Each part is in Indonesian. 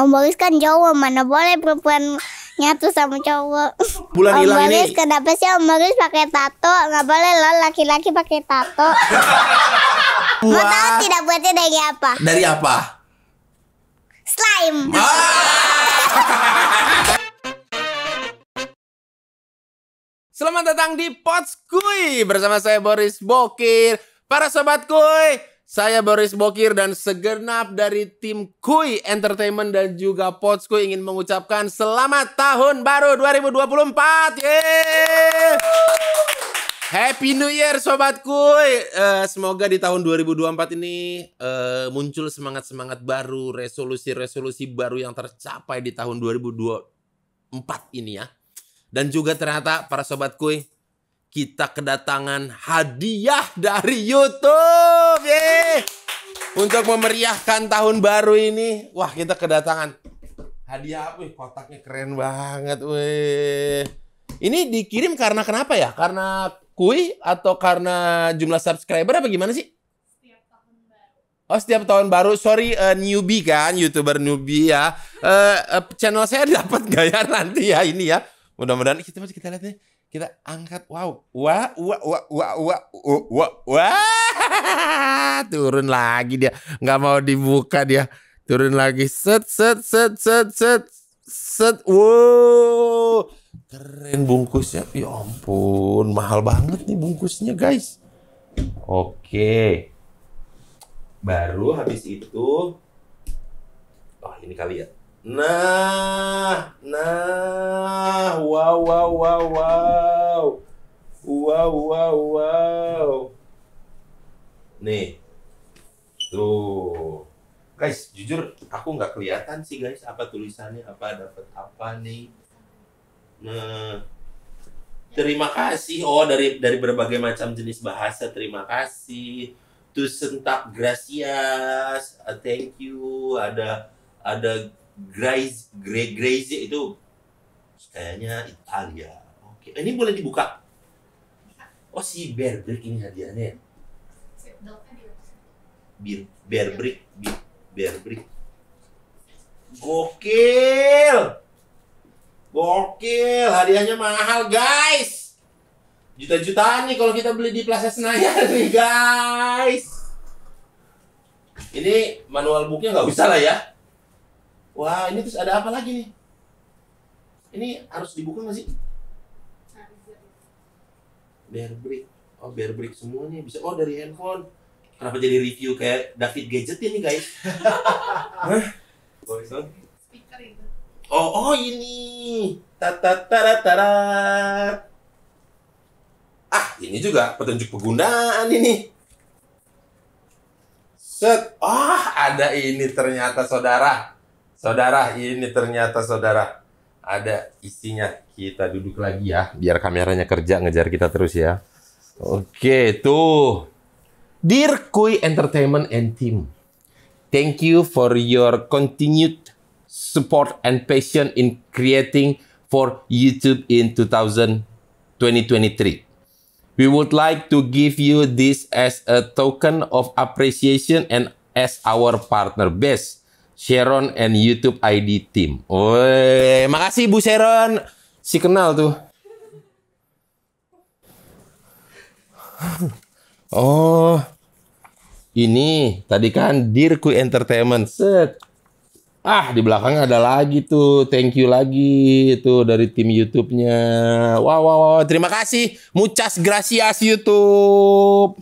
Om Boris kan cowok, mana boleh perempuan nyatu sama cowok. Bulan hilang ini. Boris kenapa sih Om Boris pakai tato? Nggak boleh loh laki-laki pakai tato. Mau tahu tidak buatnya dari apa? Dari apa? Slime. Ah! Selamat datang di Pots Kui bersama saya Boris Bokir. Para sobat kui, saya Boris Bokir dan segenap dari tim Kui Entertainment dan juga Potsko ingin mengucapkan selamat tahun baru 2024. Yeay! Happy New Year Sobat Kui. Uh, semoga di tahun 2024 ini uh, muncul semangat-semangat baru, resolusi-resolusi baru yang tercapai di tahun 2024 ini ya. Dan juga ternyata para Sobat Kui kita kedatangan hadiah dari YouTube. Yeay! Untuk memeriahkan tahun baru ini, wah kita kedatangan hadiah apa? Kotaknya keren banget, weh. Ini dikirim karena kenapa ya? Karena kui atau karena jumlah subscriber apa gimana sih? Oh setiap tahun baru, sorry uh, newbie kan, youtuber newbie ya. Uh, uh, channel saya dapat gaya nanti ya ini ya. Mudah-mudahan kita masih kita lihat nih kita angkat wow wah wah wah wah wah wah wah turun lagi dia nggak mau dibuka dia turun lagi set set set set set set wow keren bungkusnya ya ampun mahal banget nih bungkusnya guys oke baru habis itu oh ini kali ya Nah, nah, wow, wow, wow, wow, wow, wow, wow. Nih, tuh, guys, jujur aku nggak kelihatan sih guys, apa tulisannya, apa dapat apa nih. Nah, terima kasih. Oh, dari dari berbagai macam jenis bahasa, terima kasih to sentak gracias, uh, thank you, ada ada Grace, Gra Grace itu kayaknya Italia. Oke, eh, ini boleh dibuka. Oh si Bear Brick ini hadiahnya. Ya? Bir, Bear Brick, Bir, Bear Brick. Gokil. Gokil, hadiahnya mahal guys. Juta-jutaan nih kalau kita beli di Plaza Senayan nih guys. Ini manual booknya nggak usah lah ya Wah, ini terus ada apa lagi nih? Ini harus dibuka nggak sih? Bear brick. Oh, bear brick semuanya bisa. Oh, dari handphone. Kenapa jadi review kayak David Gadget ini, guys? Hah? Speaker itu. Oh, oh ini. tara. Ah, ini juga petunjuk penggunaan ini. Set. Ah, oh, ada ini ternyata saudara. Saudara, ini ternyata saudara ada isinya. Kita duduk lagi ya, biar kameranya kerja ngejar kita terus ya. Oke, tuh. Dear Kui Entertainment and Team, thank you for your continued support and passion in creating for YouTube in 2023. We would like to give you this as a token of appreciation and as our partner base. Sharon and YouTube ID Team. Oi, makasih Bu Sharon. Si kenal tuh. Oh, ini tadi kan Dirku Entertainment. Set. Ah, di belakang ada lagi tuh. Thank you lagi itu dari tim YouTube-nya. Wow, wow, wow, terima kasih. Muchas gracias YouTube.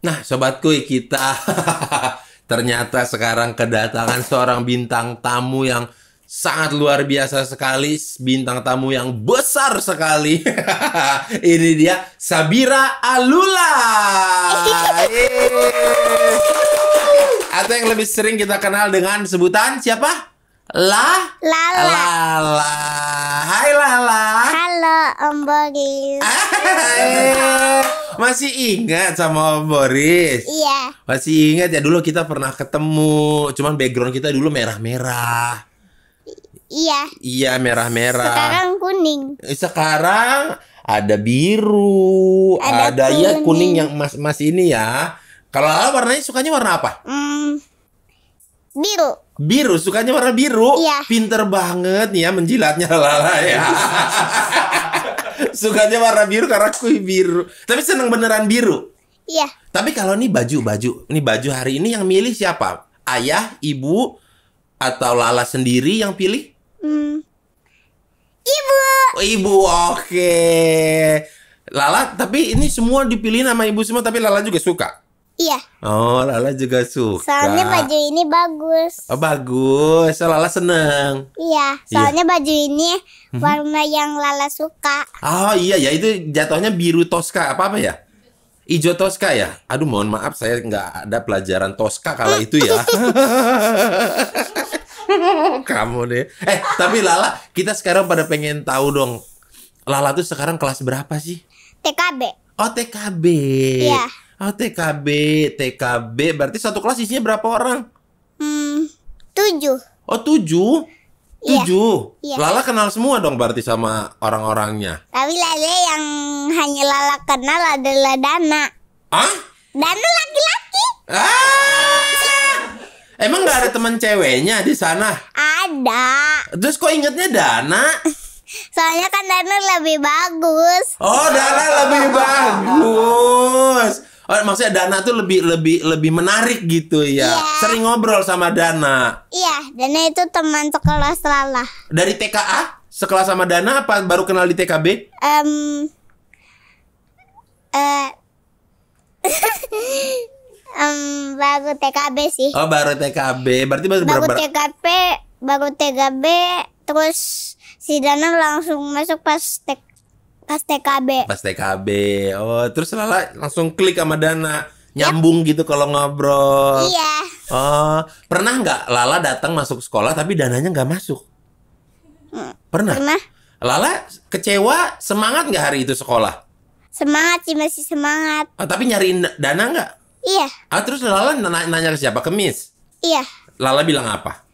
Nah, sobatku kita Ternyata sekarang kedatangan seorang bintang tamu yang sangat luar biasa sekali, bintang tamu yang besar sekali. Ini dia Sabira Alula. Atau yang lebih sering kita kenal dengan sebutan siapa? La Lala. Lala. Hai Lala. Halo Om Boris. Masih ingat sama Om Boris? Iya. Masih ingat ya dulu kita pernah ketemu, cuman background kita dulu merah-merah. Iya. Iya merah-merah. Sekarang kuning. Eh, sekarang ada biru, ada, ada kuning. ya kuning yang emas-emas ini ya. Kalau warnanya sukanya warna apa? Hmm, biru biru sukanya warna biru iya. pinter banget nih ya menjilatnya lala ya sukanya warna biru karena kui biru tapi seneng beneran biru iya tapi kalau ini baju baju ini baju hari ini yang milih siapa ayah ibu atau lala sendiri yang pilih hmm. ibu oh, ibu oke okay. lala tapi ini semua dipilih sama ibu semua tapi lala juga suka Iya. Oh, Lala juga suka. Soalnya baju ini bagus. Oh, bagus. So, oh, Lala seneng. Iya, iya. soalnya iya. baju ini mhm. warna yang Lala suka. Oh, iya ya. Itu jatuhnya biru toska apa-apa ya? Ijo toska ya? Aduh mohon maaf saya nggak ada pelajaran toska kalau itu ya. Kamu deh. Eh tapi Lala kita sekarang pada pengen tahu dong. Lala tuh sekarang kelas berapa sih? TKB. Oh TKB. Iya. Ah TKB, TKB berarti satu kelas isinya berapa orang? Hmm, tujuh. Oh tujuh? Iya. Tujuh. Iya. Lala kenal semua dong berarti sama orang-orangnya. Tapi Lala yang hanya Lala kenal adalah Dana. Ah? Dana laki-laki. Ah! Emang gak ada teman ceweknya di sana? Ada. Terus kok ingetnya Dana? Soalnya kan Dana lebih bagus. Oh, Dana lebih bagus. Oh, maksudnya Dana tuh lebih lebih lebih menarik gitu ya. Iya. Sering ngobrol sama Dana. Iya, Dana itu teman sekelas Lala. Dari TKA? Sekelas sama Dana apa baru kenal di TKB? Um, uh, eh, um, baru TKB sih. Oh, baru TKB. Berarti baru baru ber TKP, baru TKB terus si Dana langsung masuk pas TK Pas TKB. Pas TKB. Oh, terus Lala langsung klik sama Dana. Nyambung yep. gitu kalau ngobrol. Iya. Oh, pernah nggak Lala datang masuk sekolah tapi dananya nggak masuk? Hmm. Pernah. Pernah. Lala kecewa, semangat nggak hari itu sekolah? Semangat sih, masih semangat. Oh, tapi nyariin dana nggak? Iya. Ah, terus Lala nanya ke siapa? Ke Miss? Iya. Lala bilang apa?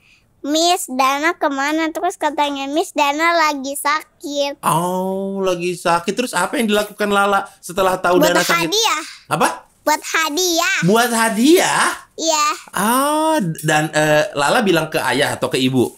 Miss Dana kemana terus katanya Miss Dana lagi sakit oh lagi sakit terus apa yang dilakukan Lala setelah tahu buat Dana sakit Buat hadiah apa buat hadiah buat hadiah iya oh dan uh, Lala bilang ke ayah atau ke ibu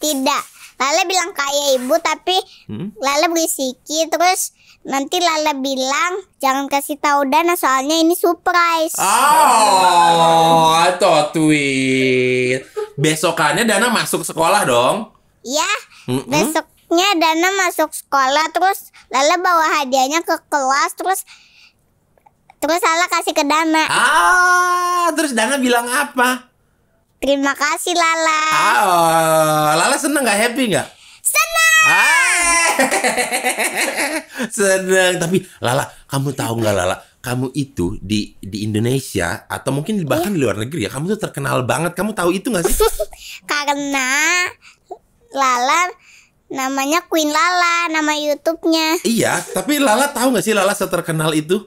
tidak Lala bilang ke ayah ibu tapi hmm? Lala berisiki terus Nanti Lala bilang jangan kasih tahu Dana soalnya ini surprise. Oh, atau tweet. Besokannya Dana masuk sekolah dong. Iya, mm -mm. besoknya Dana masuk sekolah terus Lala bawa hadiahnya ke kelas terus terus Lala kasih ke Dana. Ah, terus Dana bilang apa? Terima kasih Lala. Ah, oh, Lala seneng nggak happy nggak? sedang Tapi Lala, kamu tahu nggak Lala? Kamu itu di di Indonesia atau mungkin bahkan di luar negeri ya, kamu tuh terkenal banget. Kamu tahu itu nggak sih? Karena Lala namanya Queen Lala, nama YouTube-nya. Iya, tapi Lala tahu nggak sih Lala seterkenal itu?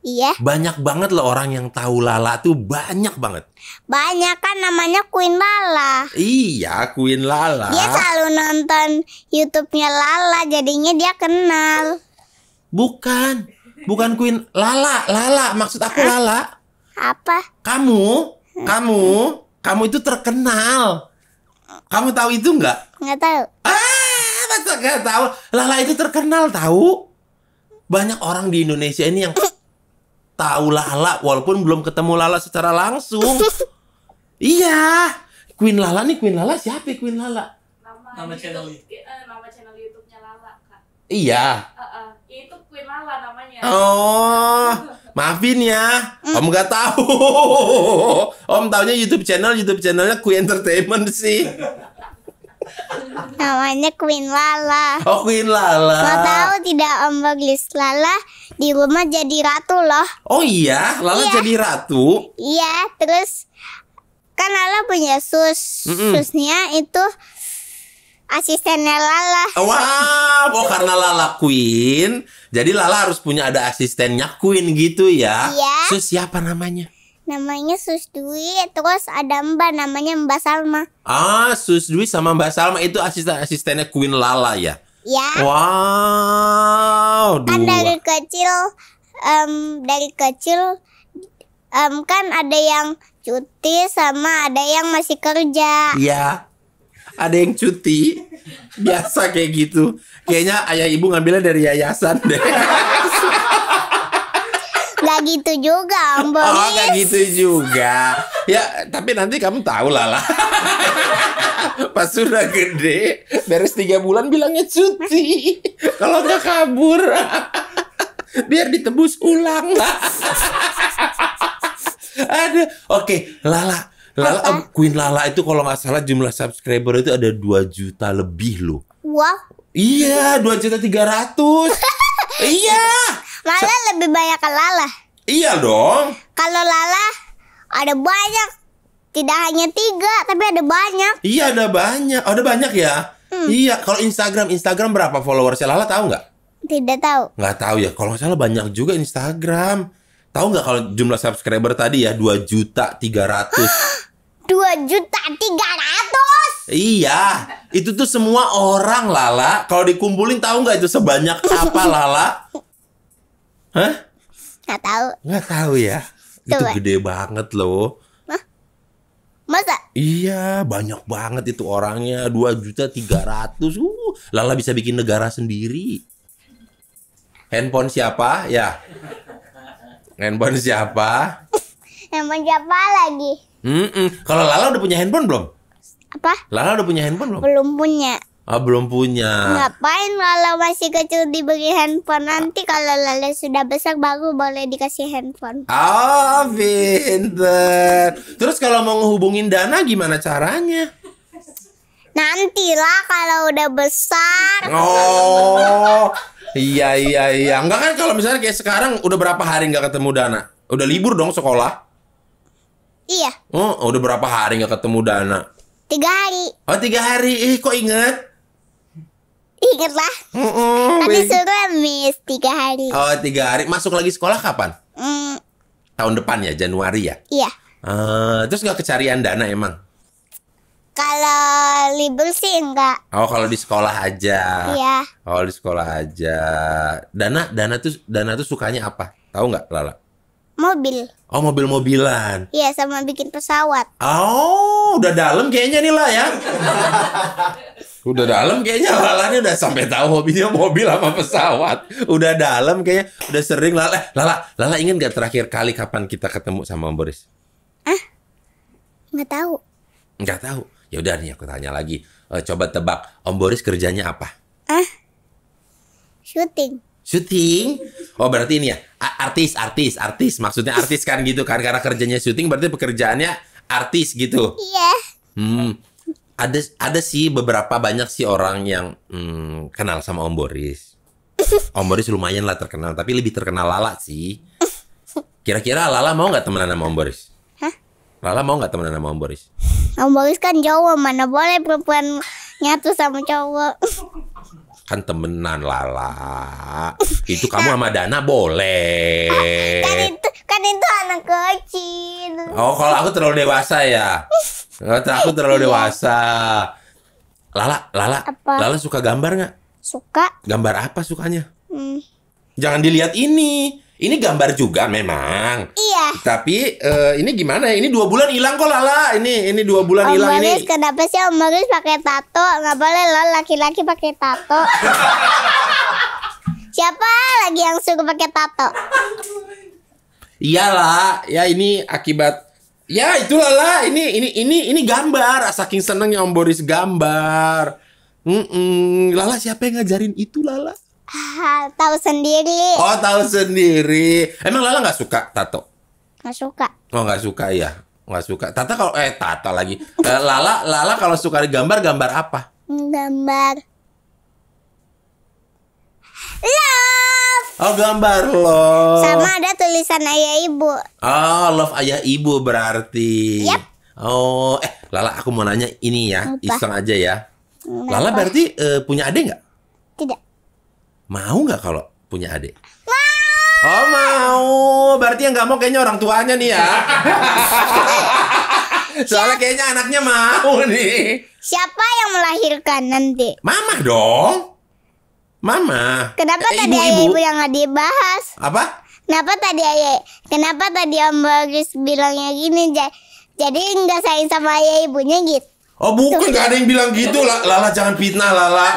Iya. Banyak banget loh orang yang tahu Lala tuh banyak banget. Banyak kan namanya Queen Lala. Iya, Queen Lala. Dia selalu nonton YouTube-nya Lala, jadinya dia kenal. Bukan, bukan Queen Lala, Lala maksud aku Lala. Apa? Kamu, kamu, kamu itu terkenal. Kamu tahu itu enggak? Enggak tahu. Ah, masa enggak tahu? Lala itu terkenal tahu. Banyak orang di Indonesia ini yang tahu Lala walaupun belum ketemu Lala secara langsung. iya. Queen Lala nih Queen Lala siapa ya Queen Lala? Nama, nama channel YouTube, eh, nama channel YouTube-nya Lala, Kak. Iya. Uh, uh, itu Queen Lala namanya. Oh. Maafin ya, mm. Om nggak tahu. om taunya YouTube channel, YouTube channelnya Queen Entertainment sih. Namanya Queen Lala. Oh, Queen Lala. Kau tahu tidak Om Baglis Lala di rumah jadi ratu loh. Oh iya, Lala iya. jadi ratu. Iya, terus kan Lala punya sus. Mm -mm. Susnya itu asistennya Lala. Oh, wow, oh karena Lala Queen, jadi Lala harus punya ada asistennya Queen gitu ya. Iya. Sus siapa namanya? namanya Sus Dwi terus ada Mbak namanya Mbak Salma ah Sus Dwi sama Mbak Salma itu asisten asistennya Queen Lala ya ya wow kan dari kecil um, dari kecil um, kan ada yang cuti sama ada yang masih kerja ya ada yang cuti biasa kayak gitu kayaknya ayah ibu ngambilnya dari yayasan deh gitu juga, Mbak. Oh, nggak gitu juga. Ya, tapi nanti kamu tahu lah lah. Pas sudah gede, beres tiga bulan bilangnya cuti. Kalau nggak kabur, biar ditebus ulang. Ada, oke, Lala. Lala, Apa? Eh, Queen Lala itu kalau nggak salah jumlah subscriber itu ada 2 juta lebih loh. Wah. Iya, dua juta tiga ratus. Iya. Malah lebih banyak ke Lala. Iya dong. Kalau lala ada banyak, tidak hanya tiga, tapi ada banyak. Iya ada banyak, oh, ada banyak ya. Hmm. Iya, kalau Instagram, Instagram berapa followersnya Lala tahu nggak? Tidak tahu. Nggak tahu ya. Kalau nggak salah banyak juga Instagram. Tahu nggak kalau jumlah subscriber tadi ya dua juta tiga ratus. Dua juta tiga ratus. Iya, itu tuh semua orang Lala. Kalau dikumpulin tahu nggak itu sebanyak apa Lala? Hah? Nggak tahu. Nggak tahu ya. Coba. Itu gede banget loh. Masa? Iya, banyak banget itu orangnya. Dua juta tiga ratus. Uh, Lala bisa bikin negara sendiri. Handphone siapa? Ya. Handphone siapa? handphone siapa lagi? Mm -mm. Kalau Lala udah punya handphone belum? Apa? Lala udah punya handphone belum? Belum punya. Ah belum punya. Ngapain kalau masih kecil diberi handphone nanti kalau Lala sudah besar baru boleh dikasih handphone. Ah oh, pinter. Terus kalau mau ngehubungin Dana gimana caranya? Nantilah kalau udah besar. Oh iya iya iya. Enggak kan kalau misalnya kayak sekarang udah berapa hari nggak ketemu Dana? Udah libur dong sekolah? Iya. Oh udah berapa hari nggak ketemu Dana? Tiga hari. Oh tiga hari. Ih, kok inget? Ingatlah, Mm -mm, Tapi suruh miss tiga hari. Oh tiga hari. Masuk lagi sekolah kapan? Mm. Tahun depan ya Januari ya. Iya. Uh, terus nggak kecarian dana emang? Kalau libur sih enggak. Oh, kalau di sekolah aja. Iya. Kalau oh, di sekolah aja. Dana, Dana tuh Dana tuh sukanya apa? Tahu nggak, Lala? Mobil. Oh, mobil-mobilan. Iya, sama bikin pesawat. Oh, udah dalam kayaknya nih lah ya. Udah nah. dalam kayaknya lalanya udah sampai tahu hobinya mobil sama pesawat. Udah dalam kayaknya udah sering lala. Eh, lala, lala ingin gak terakhir kali kapan kita ketemu sama Om Boris? Ah, nggak tahu. Nggak tahu. Ya udah nih aku tanya lagi. E, coba tebak Om Boris kerjanya apa? Ah, syuting. Syuting? Oh berarti ini ya artis, artis, artis. Maksudnya artis kan gitu kan, karena kerjanya syuting berarti pekerjaannya artis gitu. Iya. Hmm, ada ada sih beberapa banyak sih orang yang hmm, kenal sama Om Boris. Om Boris lumayan lah terkenal, tapi lebih terkenal Lala sih. Kira-kira Lala mau nggak temenan sama Om Boris? Hah? Lala mau nggak temenan sama Om Boris? Om Boris kan cowok, mana boleh perempuan nyatu sama cowok. kan temenan lala itu kamu sama Dana boleh ah, kan itu kan itu anak kecil oh kalau aku terlalu dewasa ya aku terlalu iya. dewasa lala lala apa? lala suka gambar nggak suka gambar apa sukanya hmm. jangan dilihat ini ini gambar juga memang. Iya. Tapi uh, ini gimana ya? Ini dua bulan hilang kok Lala. Ini ini dua bulan hilang ini. Om kenapa sih Om Boris pakai tato? Nggak boleh loh laki-laki pakai tato. Siapa lagi yang suka pakai tato? Iyalah, ya ini akibat Ya itulah lah ini ini ini ini gambar saking senengnya Om Boris gambar. Mm -mm. Lala siapa yang ngajarin itu Lala? tahu sendiri. Oh, tahu sendiri. Emang Lala nggak suka tato? Nggak suka. Oh, nggak suka ya. Nggak suka. Tata kalau eh tato lagi. Eh, Lala Lala kalau suka gambar gambar apa? Gambar love. Oh, gambar love. Sama ada tulisan ayah ibu. Oh, love ayah ibu berarti. Yep. Oh, eh Lala aku mau nanya ini ya, Apa? iseng aja ya. Lala berarti uh, punya adik nggak? Tidak. Mau nggak kalau punya adik? Mau. Oh mau. Berarti yang nggak mau kayaknya orang tuanya nih ya. Soalnya kayaknya anaknya mau nih. Siapa yang melahirkan nanti? Mama dong. Mama. Kenapa eh, tadi ibu, ibu yang nggak dibahas? Apa? Kenapa tadi ayah? Kenapa tadi Om Bagus bilangnya gini? Jadi nggak sayang sama ayah ibunya gitu? Oh bukan gak ada yang bilang gitu lah Lala jangan fitnah Lala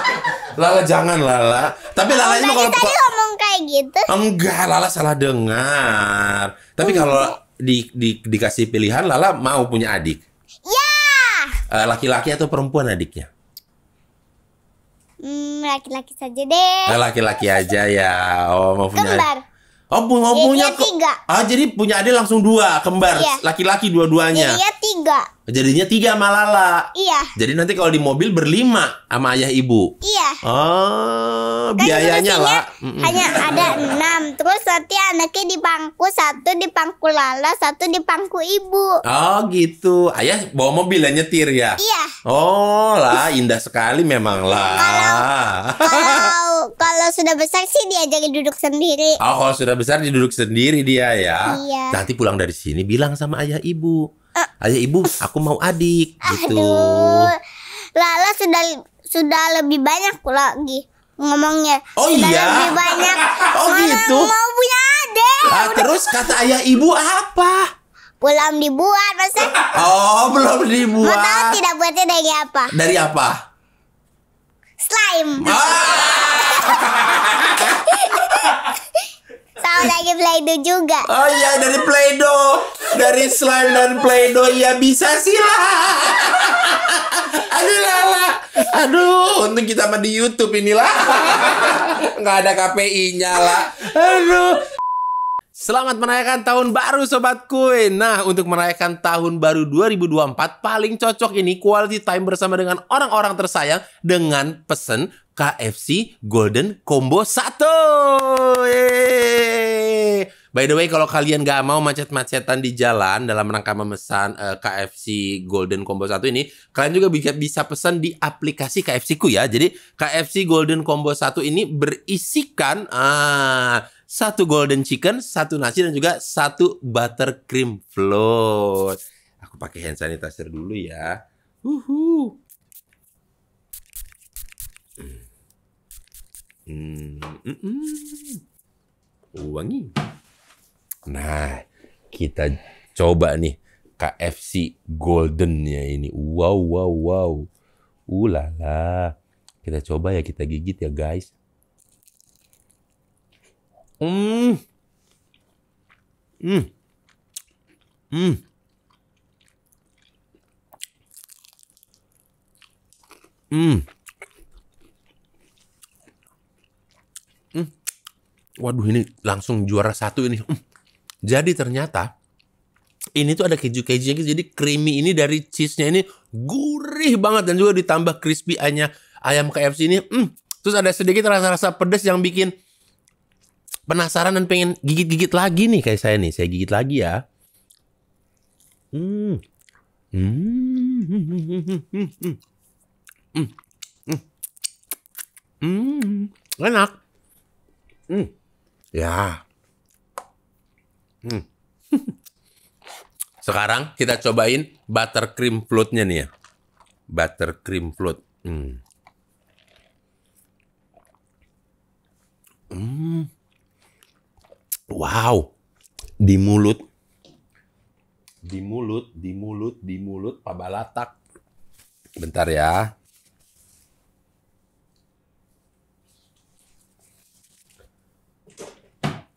Lala jangan Lala Tapi Lala itu kalau tadi ngomong kayak gitu Enggak Lala salah dengar Tapi kalau di, di, dikasih pilihan Lala mau punya adik Ya eh, Laki-laki atau perempuan adiknya hmm, Laki-laki saja deh eh, Laki-laki aja ya Oh mau punya Kembar Oh, mau punya tiga. Ah, jadi punya adik langsung dua kembar, iya. laki-laki dua-duanya. Iya, tiga. Jadinya tiga malala. Iya. Jadi nanti kalau di mobil berlima sama ayah ibu. Iya. Oh, kan biayanya lah. Hanya ada enam. Terus nanti anaknya di pangku satu di pangku lala, satu di pangku ibu. Oh gitu. Ayah bawa mobil ya nyetir ya. Iya. Oh lah, indah sekali memang lah. Kalau kalau, sudah besar sih dia jadi duduk sendiri. Oh, kalau sudah besar dia duduk sendiri dia ya. Iya. Nanti pulang dari sini bilang sama ayah ibu Ayo ibu, aku mau adik gitu. Aduh. Lala sudah sudah lebih banyak lagi ngomongnya. Oh sudah iya. Lebih banyak. Oh Mana gitu. Mau punya adik. Nah, terus kata ayah ibu apa? Belum dibuat masa? Oh, belum dibuat. Mau tahu tidak buatnya dari apa? Dari apa? Slime. Ah! tahu dari Play-Doh juga. Oh iya dari Play-Doh. Dari slime dan Play-Doh ya bisa sih lah. Aduh lala. Aduh, untung kita mah di YouTube inilah. Nggak ada KPI-nya lah. Aduh. Selamat merayakan tahun baru Sobat kue. Nah untuk merayakan tahun baru 2024 Paling cocok ini quality time bersama dengan orang-orang tersayang Dengan pesen KFC Golden Combo 1. Yeay. By the way, kalau kalian gak mau macet-macetan di jalan dalam rangka memesan uh, eh, KFC Golden Combo 1 ini, kalian juga bisa, bisa pesan di aplikasi KFC ku ya. Jadi KFC Golden Combo 1 ini berisikan uh, satu golden chicken, satu nasi, dan juga satu buttercream float. Aku pakai hand sanitizer dulu ya. Uhuh. Hmm, mm -mm. Wangi. Nah, kita coba nih KFC Golden Goldennya ini. Wow, wow, wow. Ulala. Uh, kita coba ya, kita gigit ya guys. Hmm. Hmm. Hmm. Hmm. waduh ini langsung juara satu ini. Jadi ternyata ini tuh ada keju-kejunya Jadi creamy ini dari cheese-nya ini gurih banget dan juga ditambah crispy ayam ayam KFC ini. Mm. Terus ada sedikit rasa-rasa pedas yang bikin penasaran dan pengen gigit-gigit lagi nih kayak saya nih. Saya gigit lagi ya. Hmm. Hmm. Hmm. Hmm. Hmm. Hmm. Hmm. Hmm. Enak. Hmm. Ya. Hmm. Sekarang kita cobain buttercream floatnya nih ya. Buttercream float. Hmm. Hmm. Wow. Di mulut. Di mulut, di mulut, di mulut, pabalatak. Bentar ya.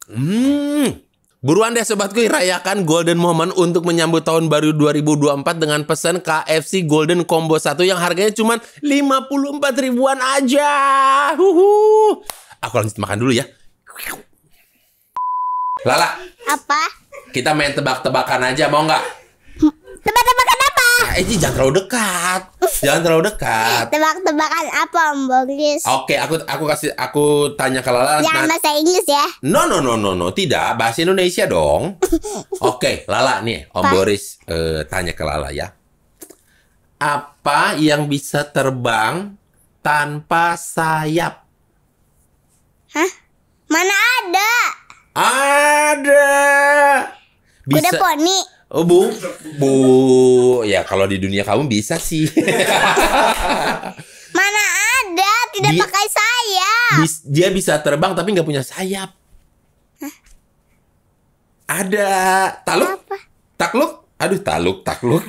Hmm. Buruan deh sobatku rayakan golden moment untuk menyambut tahun baru 2024 dengan pesan KFC Golden Combo 1 yang harganya cuma 54 ribuan aja. Huhu. Aku lanjut makan dulu ya. Lala. Apa? Kita main tebak-tebakan aja mau nggak? Tebak-tebak Eji jangan terlalu dekat. jangan terlalu dekat. Tebak-tebakan apa Om Boris? Oke, okay, aku aku kasih aku tanya ke Lala. Jangan ya, bahasa Inggris ya. No no no no no, tidak bahasa Indonesia dong. Oke, okay, Lala nih Om pa? Boris uh, tanya ke Lala ya. Apa yang bisa terbang tanpa sayap? Hah? Mana ada? Ada. Bisa. Kuda poni. Oh bu, bu, ya kalau di dunia kamu bisa sih. Mana ada, tidak dia, pakai sayap. Bis, dia bisa terbang tapi nggak punya sayap. Hah? Ada taluk, Apa? takluk, aduh taluk, takluk,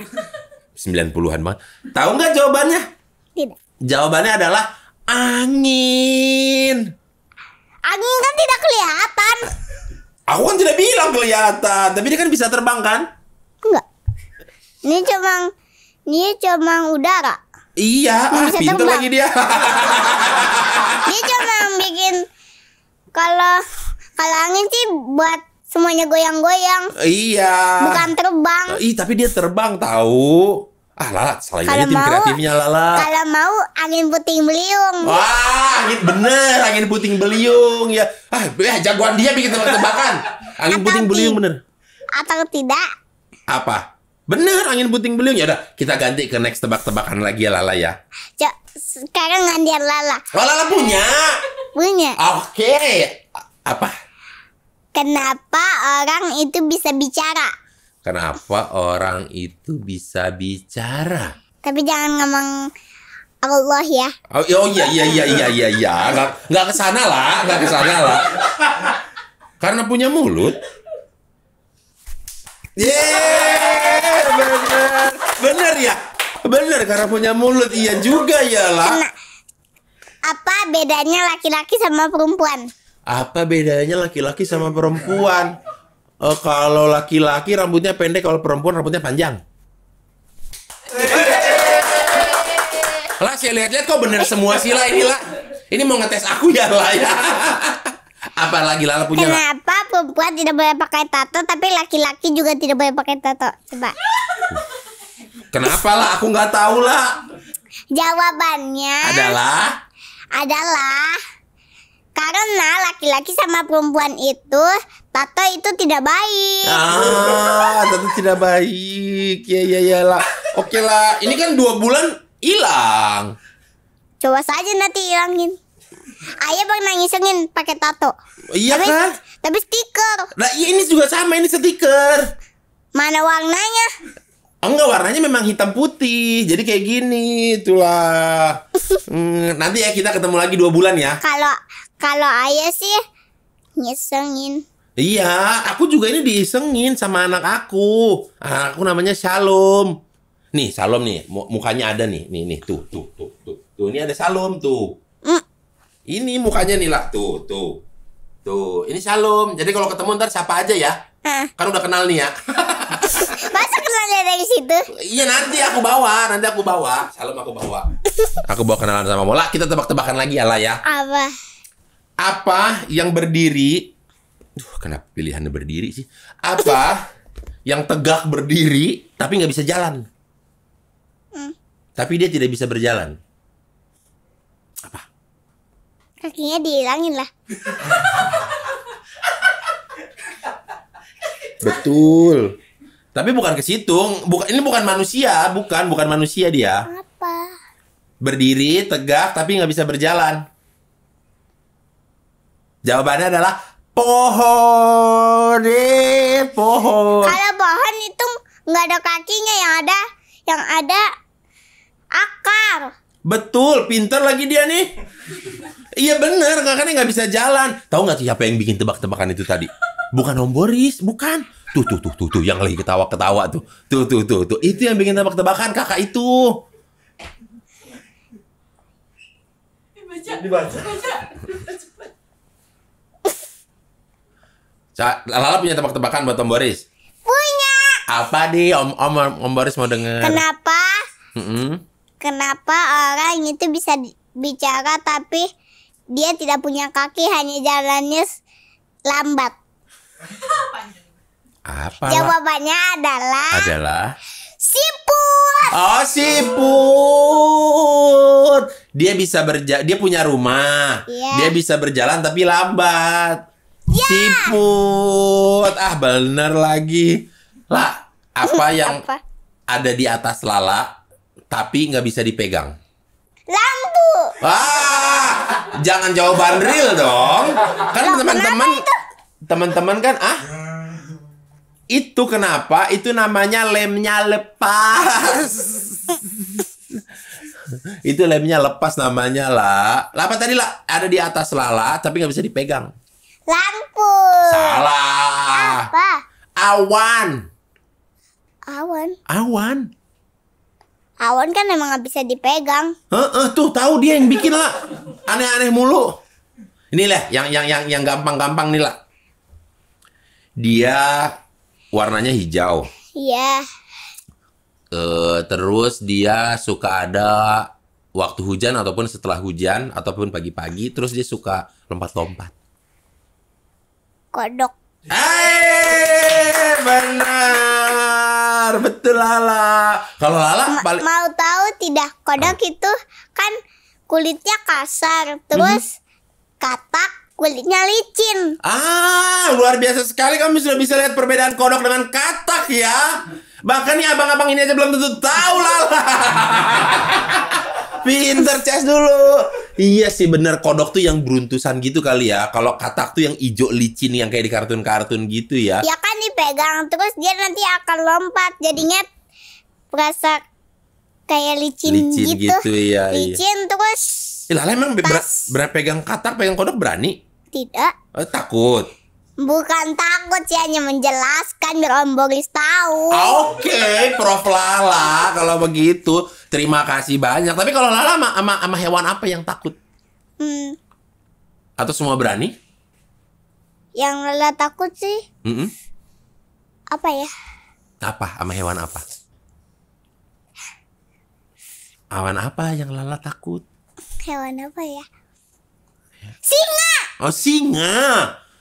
90-an mah. Tahu nggak jawabannya? Tidak. Jawabannya adalah angin. Angin kan tidak kelihatan. Aku kan tidak bilang kelihatan, tapi dia kan bisa terbang kan? Ini cuma ini cuma udara. Iya, ah, bisa pintu lagi dia. dia cuma bikin kalau kalau angin sih buat semuanya goyang-goyang. Iya. Bukan terbang. Ih, tapi dia terbang tahu. Ah Lala, salah ini tim mau, kreatifnya Lala. Kalau mau angin puting beliung. Wah, angin bener, angin puting beliung ya. Ah, ya, jagoan dia bikin tebak-tebakan. Angin atau puting beliung bener. Atau tidak? Apa? Bener angin puting beliung ya udah kita ganti ke next tebak-tebakan lagi ya Lala ya. Ya sekarang gantian Lala. Oh, Lala punya. Punya. Oke. Okay. Apa? Kenapa orang itu bisa bicara? Kenapa orang itu bisa bicara? Tapi jangan ngomong Allah ya. Oh, oh iya iya iya iya iya iya nggak nggak kesana lah nggak kesana lah. Karena punya mulut. Yeah bener bener ya bener karena punya mulut iya juga ya lah apa bedanya laki-laki sama perempuan apa bedanya laki-laki sama perempuan oh, kalau laki-laki rambutnya pendek kalau perempuan rambutnya panjang eh. lah saya lihat-lihat kok bener semua sila ini lah ini mau ngetes aku ya lah ya Apalagi Lala punya Kenapa perempuan tidak boleh pakai tato Tapi laki-laki juga tidak boleh pakai tato Coba Kenapa lah aku nggak tahu lah Jawabannya Adalah Adalah Karena laki-laki sama perempuan itu Tato itu tidak baik Ah tato tidak baik Ya ya ya lah Oke lah Ini kan dua bulan hilang Coba saja nanti hilangin Ayah pernah nangisin pakai tato. Iya tapi, kan? Tapi stiker. Nah, iya ini juga sama, ini stiker. Mana warnanya? Oh enggak, warnanya memang hitam putih. Jadi kayak gini, itulah. hmm, nanti ya kita ketemu lagi dua bulan ya. Kalau kalau ayah sih nyesengin. Iya, aku juga ini diisengin sama anak aku. Anak aku namanya Shalom. Nih, Shalom nih, mukanya ada nih. Nih, nih, tuh, tuh, tuh, tuh. Tuh, ini ada Shalom tuh. Ini mukanya nih lah, tuh, tuh. Tuh, ini Shalom. Jadi kalau ketemu ntar siapa aja ya? Hah? Kan udah kenal nih ya. Masa kenalnya dari situ? Iya nanti aku bawa, nanti aku bawa. Shalom aku bawa. aku bawa kenalan sama Mola. Kita tebak-tebakan lagi ya lah ya. Apa? Apa yang berdiri? Duh, kenapa pilihannya berdiri sih? Apa yang tegak berdiri tapi nggak bisa jalan? Hmm. Tapi dia tidak bisa berjalan kakinya dihilangin lah betul tapi bukan ke situ bukan ini bukan manusia bukan bukan manusia dia apa berdiri tegak tapi nggak bisa berjalan jawabannya adalah pohon eh, pohon kalau pohon itu nggak ada kakinya yang ada yang ada akar Betul, pinter lagi dia nih. Iya bener, kakaknya nggak bisa jalan. Tahu nggak siapa yang bikin tebak-tebakan itu tadi? Bukan Om Boris, bukan. Tuh, tuh, tuh, tuh, tuh, yang lagi ketawa-ketawa tuh. Tuh, tuh, tuh, tuh. Itu yang bikin tebak-tebakan kakak itu. Dibaca. Dibaca. Dibaca. Dibaca. Lala punya tebak-tebakan buat Om Boris? Punya. Apa nih Om Om Om Boris mau denger? Kenapa? Mm -mm kenapa orang itu bisa bicara tapi dia tidak punya kaki hanya jalannya lambat. Apa? Jawabannya adalah adalah siput. Oh, siput. Dia bisa berja dia punya rumah. Yeah. Dia bisa berjalan tapi lambat. Yeah. Siput. Ah, bener lagi. Lah, apa yang apa? ada di atas lala tapi nggak bisa dipegang? Lampu. Ah, jangan jawaban real dong. Kan teman-teman, teman-teman kan ah itu kenapa? Itu namanya lemnya lepas. itu lemnya lepas namanya lah. Lapa tadi lah ada di atas lala tapi nggak bisa dipegang. Lampu. Salah. Apa? Awan. Awan. Awan. Awan kan emang gak bisa dipegang. Heeh, uh, tuh tahu dia yang bikin lah. Aneh-aneh mulu. Inilah yang yang yang yang gampang-gampang nih lah. Dia warnanya hijau. Iya. Yeah. Uh, terus dia suka ada waktu hujan ataupun setelah hujan ataupun pagi-pagi terus dia suka lompat-lompat. Kodok. Eh, benar benar, betul Lala. Kalau Lala Ma mau tahu tidak kodok hmm. itu kan kulitnya kasar, terus -hmm. katak kulitnya licin. Ah, luar biasa sekali kamu sudah bisa lihat perbedaan kodok dengan katak ya. Bahkan ya abang-abang ini aja belum tentu tahu Lala. Pinter Ces dulu. Iya sih bener kodok tuh yang beruntusan gitu kali ya. Kalau katak tuh yang ijo licin yang kayak di kartun-kartun gitu ya. iya kan dipegang terus dia nanti akan lompat jadi jadinya berasa kayak licin, licin gitu. gitu ya, licin iya. terus eh, Lala emang pas, ber, pegang katak, pegang kodok berani? Tidak. Eh, takut. Bukan takut sih hanya menjelaskan biar Om Boris tahu. Ah, oke, okay, Prof Lala kalau begitu terima kasih banyak. Tapi kalau Lala sama, ama ama hewan apa yang takut? Hmm. Atau semua berani? Yang Lala takut sih. Mm -mm apa ya? Apa? Sama hewan apa? Hewan apa yang Lala takut? Hewan apa ya? ya. Singa. Oh singa.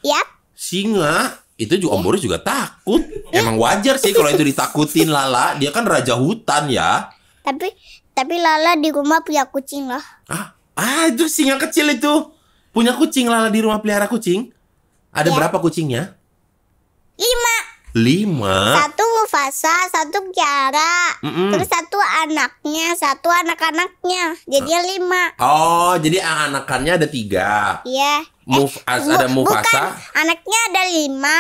Yep. Singa itu juga Om iya. Boris juga takut. Emang wajar sih kalau itu ditakutin Lala. Dia kan raja hutan ya. Tapi tapi Lala di rumah punya kucing loh. Ah, ah itu singa kecil itu. Punya kucing Lala di rumah pelihara kucing. Ada ya. berapa kucingnya? Lima lima satu Mufasa satu Kiara mm -mm. terus satu anaknya satu anak-anaknya jadinya ah. lima oh jadi anak-anaknya ada tiga iya yeah. Muf eh, ada Mufasa bukan. anaknya ada lima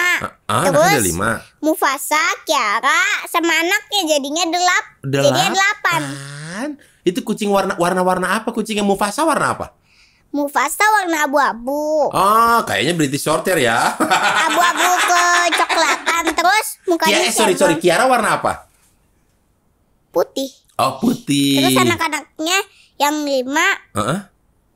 ah, terus ada lima Mufasa Kiara sama anaknya jadinya delap delapan jadinya delapan itu kucing warna warna warna apa kucingnya Mufasa warna apa Mufasa warna abu-abu. Oh, kayaknya British Shorter ya. Abu-abu ke coklat terus mukanya Kiara, ya, eh, sorry, sorry. Kiara warna apa? Putih. Oh, putih. Terus anak-anaknya yang lima uh -uh.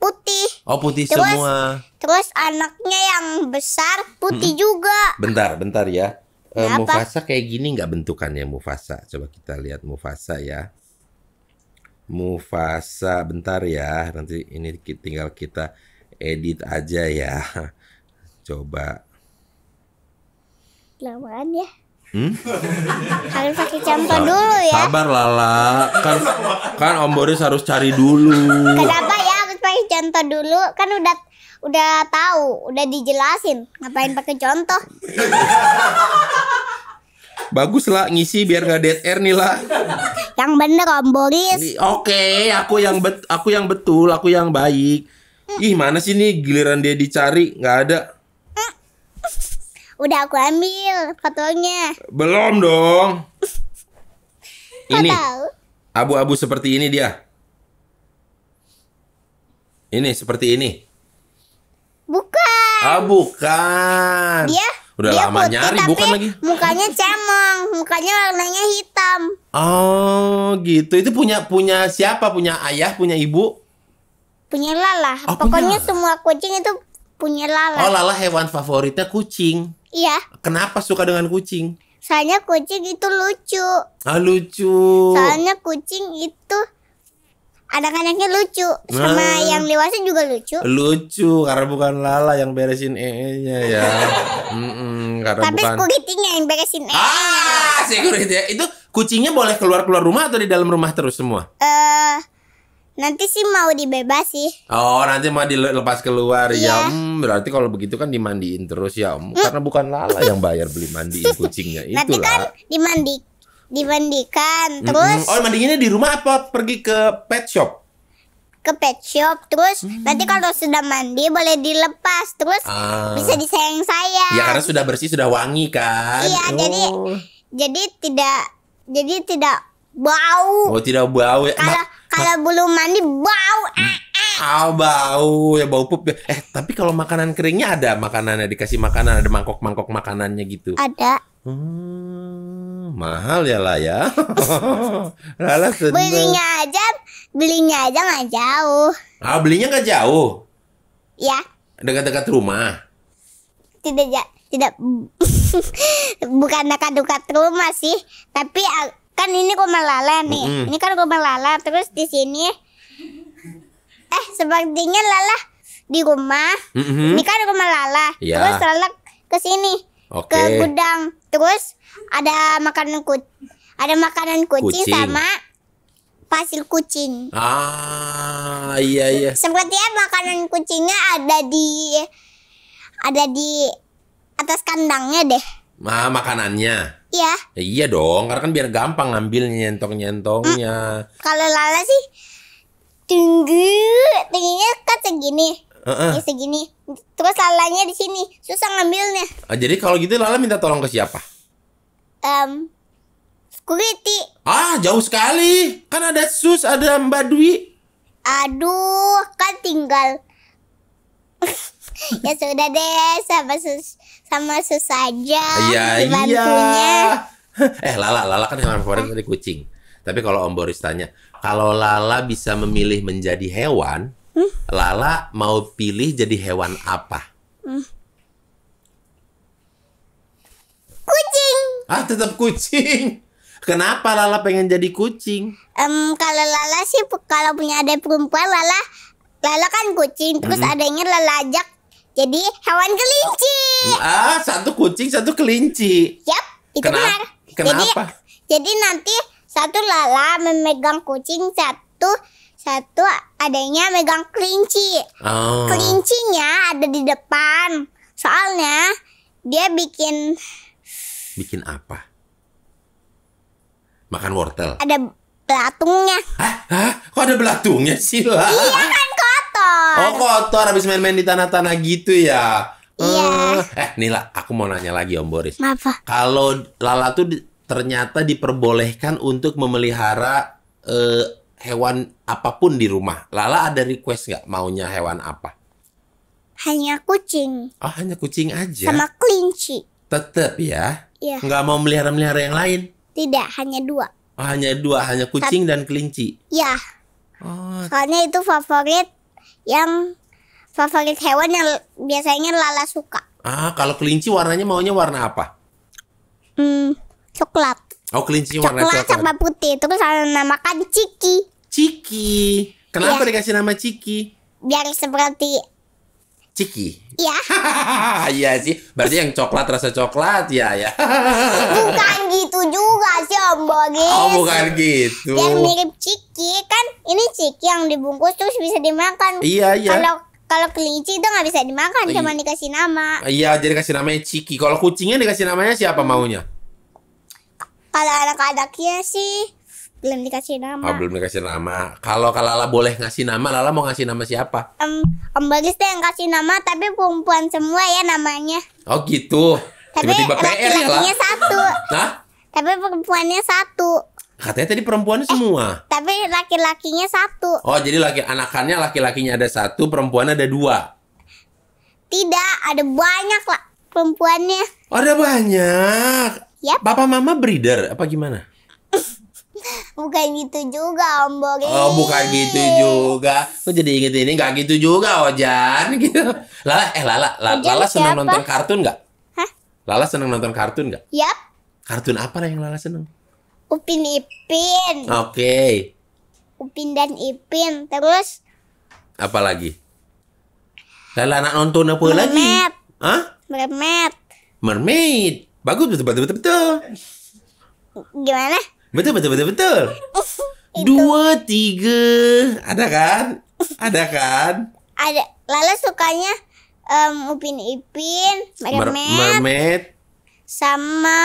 putih. Oh, putih terus, semua. Terus anaknya yang besar putih mm -mm. juga. Bentar, bentar ya. Uh, Mufasa kayak gini nggak bentukannya Mufasa? Coba kita lihat Mufasa ya. Mufasa bentar ya. Nanti ini tinggal kita edit aja ya. Coba lamaan ya. Hmm? Harus pakai contoh nah, dulu ya. Sabar Lala, kan kan Om Boris harus cari dulu. Kenapa ya harus pakai contoh dulu? Kan udah udah tahu, udah dijelasin. Ngapain pakai contoh? Bagus lah ngisi biar gak dead air nih lah. Yang bener Om Boris. Oke, okay, aku yang bet aku yang betul, aku yang baik. Hmm. Ih, mana sih nih giliran dia dicari nggak ada. Udah aku ambil fotonya. Belum dong. ini abu-abu seperti ini dia. Ini seperti ini. Bukan. Ah bukan. Dia udah dia lama nyari tapi bukan lagi. Mukanya cemong, mukanya warnanya hitam. Oh, gitu. Itu punya punya siapa? Punya ayah, punya ibu? Punya Lala. Oh, Pokoknya punya. semua kucing itu punya Lala. Oh, Lala hewan favoritnya kucing. Iya. Kenapa suka dengan kucing? Soalnya kucing itu lucu. Ah lucu. Soalnya kucing itu ada anaknya lucu sama nah, yang dewasa juga lucu lucu karena bukan Lala yang beresin ee nya ya mm -mm, karena tapi bukan... kucingnya yang beresin ee -nya. ah security itu kucingnya boleh keluar keluar rumah atau di dalam rumah terus semua eh uh, Nanti sih mau dibebas sih Oh, nanti mau dilepas keluar yeah. ya. Iya. Hmm, berarti kalau begitu kan dimandiin terus ya, Om. Hmm, karena hmm. bukan Lala yang bayar beli mandiin kucingnya itu Nanti kan dimandi dimandikan hmm, terus. Mm -hmm. Oh, mandiinnya di rumah apa pergi ke pet shop? ke pet shop terus hmm. nanti kalau sudah mandi boleh dilepas terus ah. bisa disayang sayang ya karena sudah bersih sudah wangi kan iya oh. jadi jadi tidak jadi tidak bau oh tidak bau kalau nah, kalau belum mandi bau. Ah, ah. Oh, bau ya bau pup. Eh tapi kalau makanan keringnya ada makanannya dikasih makanan ada mangkok-mangkok makanannya gitu. Ada. Hmm, mahal ya lah ya. Lala sedih. Belinya aja, belinya aja nggak jauh. Ah belinya nggak jauh? Ya. Dekat-dekat rumah. Tidak tidak bukan dekat-dekat rumah sih, tapi kan ini gue melala nih. Mm -hmm. Ini kan gue melala Terus di sini eh sepertinya lala di rumah. Mm -hmm. Ini kan gue melala ya. Terus lala ke sini okay. ke gudang. Terus ada makanan ku ada makanan kucing, kucing. sama pasir kucing. Ah, iya iya. Sepertinya makanan kucingnya ada di ada di atas kandangnya deh. mah makanannya. Iya. Ya, iya dong, karena kan biar gampang ngambil nyentong-nyentongnya. Mm. Kalau Lala sih tinggi, tingginya kan segini. Uh-uh. Ya, segini. Terus lalanya di sini, susah ngambilnya. Ah, jadi kalau gitu Lala minta tolong ke siapa? Um, security. Ah, jauh sekali. Kan ada Sus, ada Mbak Dwi. Aduh, kan tinggal ya sudah deh sama sus sama sus aja ya, iya. iya. eh lala lala kan hewan favorit dari kucing tapi kalau om Boris tanya kalau lala bisa memilih menjadi hewan hmm? lala mau pilih jadi hewan apa hmm. kucing ah tetap kucing Kenapa Lala pengen jadi kucing? Um, kalau Lala sih kalau punya ada perempuan Lala Lala kan kucing terus mm -hmm. adanya Lala ajak jadi hewan kelinci. Ah, satu kucing, satu kelinci. Yap, itu benar. Kenapa? Jadi, jadi nanti satu lala memegang kucing, satu satu adanya megang kelinci. Oh. Kelincinya ada di depan. Soalnya dia bikin bikin apa? Makan wortel. Ada belatungnya. Hah? Hah? Kok ada belatungnya sih Iya, kotor. Oh kotor habis main-main di tanah-tanah gitu ya. Iya. Eh, eh Nila, aku mau nanya lagi Om Boris. Apa? Kalau Lala tuh di, ternyata diperbolehkan untuk memelihara uh, hewan apapun di rumah. Lala ada request nggak maunya hewan apa? Hanya kucing. Oh hanya kucing aja. Sama kelinci. Tetap ya. Iya. Nggak mau melihara-melihara yang lain? Tidak, hanya dua. Oh, hanya dua, hanya kucing Tapi, dan kelinci. Iya. Oh. Soalnya itu favorit yang favorit hewan yang biasanya Lala suka. Ah, kalau kelinci warnanya maunya warna apa? Hmm, coklat. Oh, kelinci coklat warna coklat. sama putih. Itu nama namakan Ciki. Ciki. Kenapa ya. dikasih nama Ciki? Biar seperti Ciki. Iya. Iya sih. Berarti yang coklat rasa coklat ya ya. bukan gitu juga sih Om Bogis. Oh bukan gitu. Yang mirip Ciki kan ini Ciki yang dibungkus terus bisa dimakan. Iya iya. Kalau kalau kelinci itu nggak bisa dimakan I iya. cuma dikasih nama. Iya jadi kasih namanya Ciki. Kalau kucingnya dikasih namanya siapa maunya? Kalau anak-anaknya sih belum dikasih nama. Oh, belum dikasih nama. Kalau Lala boleh ngasih nama, Lala mau ngasih nama siapa? Um, Om Bagus tuh yang kasih nama, tapi perempuan semua ya namanya. Oh gitu. Tapi Tiba-tiba PR ya lah. satu. Nah, Tapi perempuannya satu. Katanya tadi perempuannya eh, semua. Tapi laki-lakinya satu. Oh jadi laki anakannya laki-lakinya ada satu, perempuannya ada dua. Tidak, ada banyak lah perempuannya. ada banyak. Yep. Papa mama breeder apa gimana? Bukan gitu juga Om Boris. Oh bukan gitu juga. Kok jadi inget ini nggak gitu juga Ojan gitu. Lala eh Lala Lala, Ojan Lala seneng siapa? nonton kartun gak? Hah? Lala seneng nonton kartun gak? Yap. Kartun apa lah yang Lala seneng? Upin Ipin. Oke. Okay. Upin dan Ipin terus. Apa lagi? Lala anak nonton apa Mermaid. lagi? Hah? Mermaid. Mermaid. Bagus betul betul. betul. Gimana? Betul betul betul betul. Dua tiga ada kan? Ada kan? Ada. Lala sukanya um, Upin Ipin, Mermaid, Mermaid. sama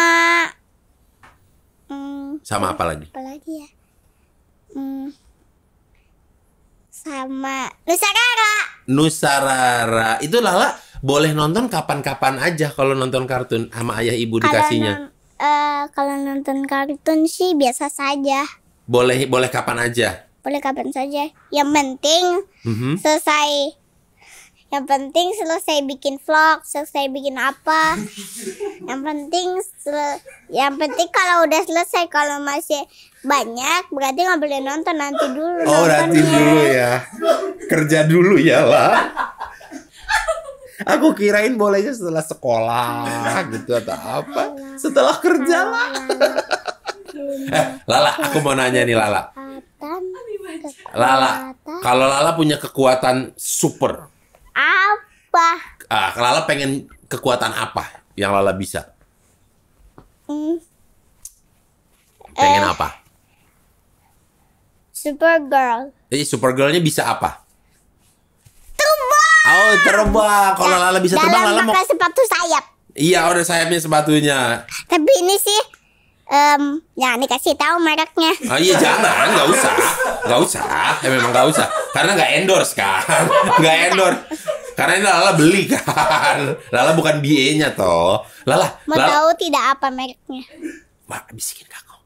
um, sama apa lagi? Apa lagi ya? Um, sama Nusarara. Nusarara itu Lala boleh nonton kapan-kapan aja kalau nonton kartun sama ayah ibu Kalo dikasihnya uh, kalau nonton kartun sih biasa saja. Boleh boleh kapan aja. Boleh kapan saja. Yang penting mm-hmm. selesai. Yang penting selesai bikin vlog, selesai bikin apa. yang penting sel- yang penting kalau udah selesai kalau masih banyak berarti nggak boleh nonton nanti dulu. Oh, nontonnya. nanti dulu ya. Kerja dulu ya lah. Aku kirain bolehnya setelah sekolah gitu atau apa. Setelah kerja lah. Eh, Lala, aku mau nanya nih Lala. Lala, kalau Lala punya kekuatan super. Apa? Ah, Lala pengen kekuatan apa yang Lala bisa? Hmm. Pengen eh, apa? Girl. Jadi Super Supergirlnya bisa apa? Oh terbang. Kalau Lala bisa terbang, Lala mau. sepatu sayap. Iya, udah sayapnya sepatunya. Tapi ini sih Um, ya dikasih tahu mereknya. Oh iya jangan, nggak usah, nggak usah, ya memang nggak usah, karena nggak endorse kan, nggak endorse. Karena ini Lala beli kan, Lala bukan BA-nya toh. Lala, mau Lala. tahu tidak apa mereknya? Mak bisikin kakak.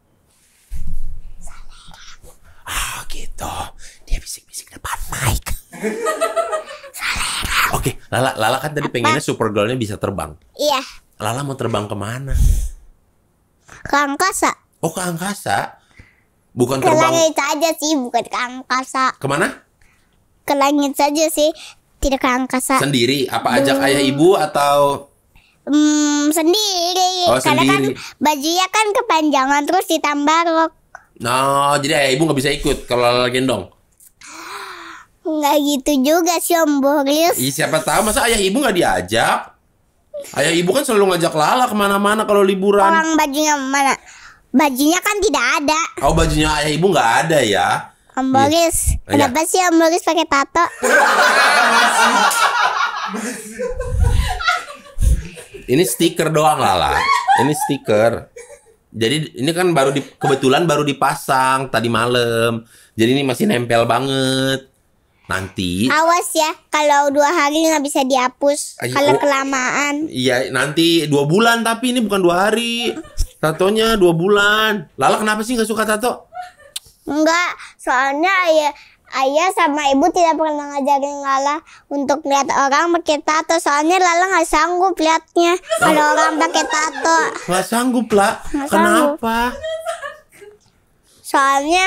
Ah oh, gitu, dia bisik-bisik depan mic. Oke, okay, Lala, Lala kan tadi pengennya Supergirl-nya bisa terbang. Iya. Lala mau terbang kemana? Ke angkasa. Oh, ke angkasa? Bukan ke terbang. Ke langit saja sih, bukan ke angkasa. Kemana? Ke langit saja sih, tidak ke angkasa. Sendiri? Apa ajak Duh. ayah ibu atau Hmm, sendiri. Oh, Karena kan sendiri. kan bajunya kan kepanjangan terus ditambah rok. No, oh, jadi ayah ibu nggak bisa ikut kalau Lala gendong. Enggak gitu juga sih Om Boris. Ih, siapa tahu masa ayah ibu nggak diajak? Ayah ibu kan selalu ngajak Lala kemana-mana kalau liburan. Orang bajunya mana? Bajunya kan tidak ada. Oh bajunya ayah ibu nggak ada ya? Om iya. Boris, ya. kenapa sih Om Boris pakai tato? ini stiker doang Lala. Ini stiker. Jadi ini kan baru di, kebetulan baru dipasang tadi malam. Jadi ini masih nempel banget. Nanti. Awas ya, kalau dua hari nggak bisa dihapus. Ayo, kalau kelamaan. Iya, nanti dua bulan tapi ini bukan dua hari. Tatonya dua bulan. Lala kenapa sih nggak suka tato? Enggak, soalnya ayah ayah sama ibu tidak pernah ngajarin Lala untuk lihat orang pakai tato. Soalnya Lala nggak sanggup liatnya kalau orang pakai tato. Nggak sanggup lah. Kenapa? Sanggup. Soalnya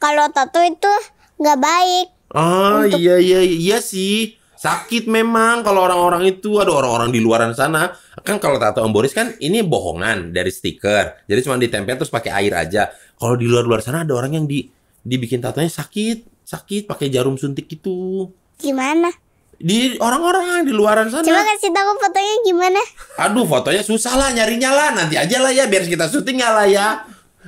kalau tato itu nggak baik Ah untuk... iya iya iya sih sakit memang kalau orang-orang itu ada orang-orang di luaran sana kan kalau tato Om Boris kan ini bohongan dari stiker jadi cuma ditempel terus pakai air aja kalau di luar luar sana ada orang yang di dibikin tatonya sakit sakit pakai jarum suntik itu gimana di orang-orang di luaran sana coba kasih tahu fotonya gimana aduh fotonya susah lah nyarinya lah nanti aja lah ya biar kita syutingnya lah ya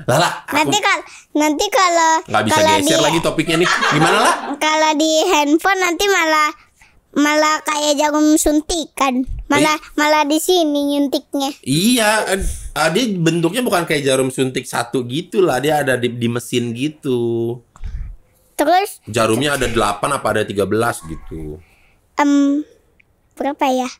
lala nanti kalau nanti kalau nggak bisa kalo geser di, lagi topiknya nih gimana lah kalau di handphone nanti malah malah kayak jarum suntikan malah eh. malah di sini nyuntiknya iya ah, dia bentuknya bukan kayak jarum suntik satu gitu lah dia ada di, di mesin gitu terus jarumnya ada delapan apa ada tiga belas gitu um, berapa ya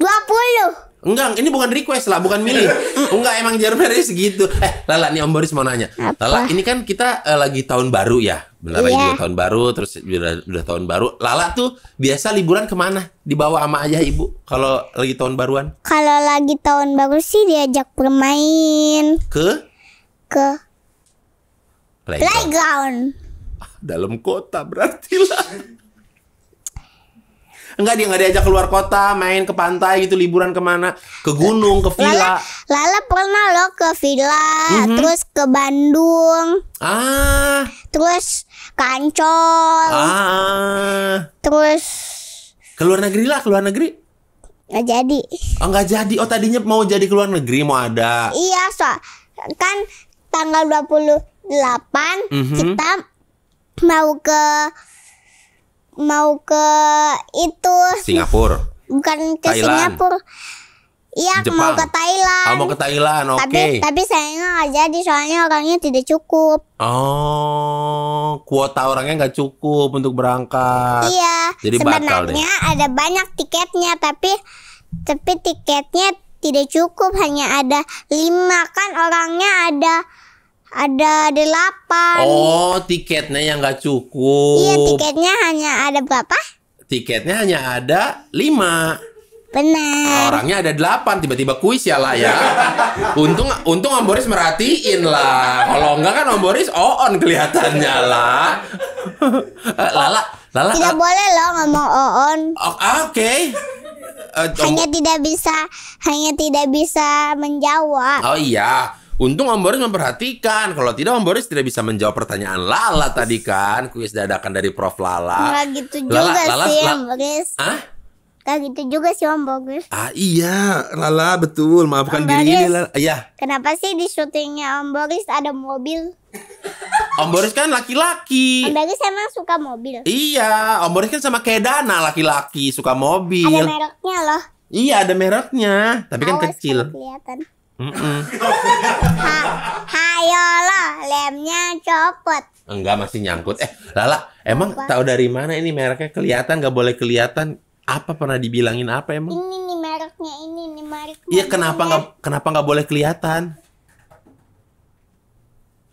dua puluh Enggak, ini bukan request lah, bukan milih. Enggak, emang jarmernya segitu. Eh, Lala, nih Om Boris mau nanya. Apa? Lala, ini kan kita uh, lagi tahun baru ya. Benar lagi iya. juga tahun baru, terus udah, udah tahun baru. Lala tuh biasa liburan kemana? Dibawa sama ayah ibu kalau lagi tahun baruan? Kalau lagi tahun baru sih diajak bermain. Ke? Ke? Playground. Playground. Ah, dalam kota berarti lah. Enggak dia nggak diajak keluar kota, main ke pantai gitu, liburan kemana, ke gunung, ke villa. Lala, Lala pernah loh ke villa, mm-hmm. terus ke Bandung. Ah. Terus ke Ah. Terus ke luar negeri lah, ke luar negeri. nggak jadi. Oh, nggak jadi. Oh, tadinya mau jadi ke luar negeri mau ada. Iya, so. Kan tanggal 28 mm -hmm. kita mau ke mau ke itu Singapura. Bukan ke Thailand. Singapura. Iya, mau ke Thailand. Oh, mau ke Thailand, oke. Okay. Tapi tapi sayangnya nggak jadi soalnya orangnya tidak cukup. Oh, kuota orangnya nggak cukup untuk berangkat. Iya. Jadi sebenarnya ada banyak tiketnya tapi tapi tiketnya tidak cukup hanya ada lima kan orangnya ada ada delapan. Oh, tiketnya yang nggak cukup. Iya, tiketnya hanya ada berapa? Tiketnya hanya ada lima. Benar. Orangnya ada delapan, tiba-tiba kuis ya lah ya. Untung untung Om Boris merhatiin lah. Kalau enggak kan Om Boris oh on kelihatannya lah. Eh, lala, Lala. Tidak lala. Eh. boleh loh ngomong oh on. Ah, oke. Okay. Uh, eh, hanya tidak bisa, hanya tidak bisa menjawab. Oh iya. Untung Om Boris memperhatikan. Kalau tidak Om Boris tidak bisa menjawab pertanyaan Lala tadi kan. Kuis dadakan dari Prof Lala. Gak gitu juga Lala, sih Lala, Om Boris. Hah? Gak gitu juga sih Om Boris. Ah iya, Lala betul. Maafkan Om diri ini Lala. Ya. Kenapa sih di syutingnya Om Boris ada mobil? Om Boris kan laki-laki. Om Boris emang suka mobil. Iya, Om Boris kan sama kayak Dana laki-laki suka mobil. Ada mereknya loh. Iya, ada mereknya. Tapi kan Awas kan kecil. kelihatan. Hayo lo, lemnya copot. Enggak masih nyangkut. Eh, Lala, emang Apa? tahu dari mana ini mereknya kelihatan Gak boleh kelihatan? Apa pernah dibilangin apa emang? Ini nih mereknya ini nih mereknya. Iya kenapa nggak kenapa nggak boleh kelihatan?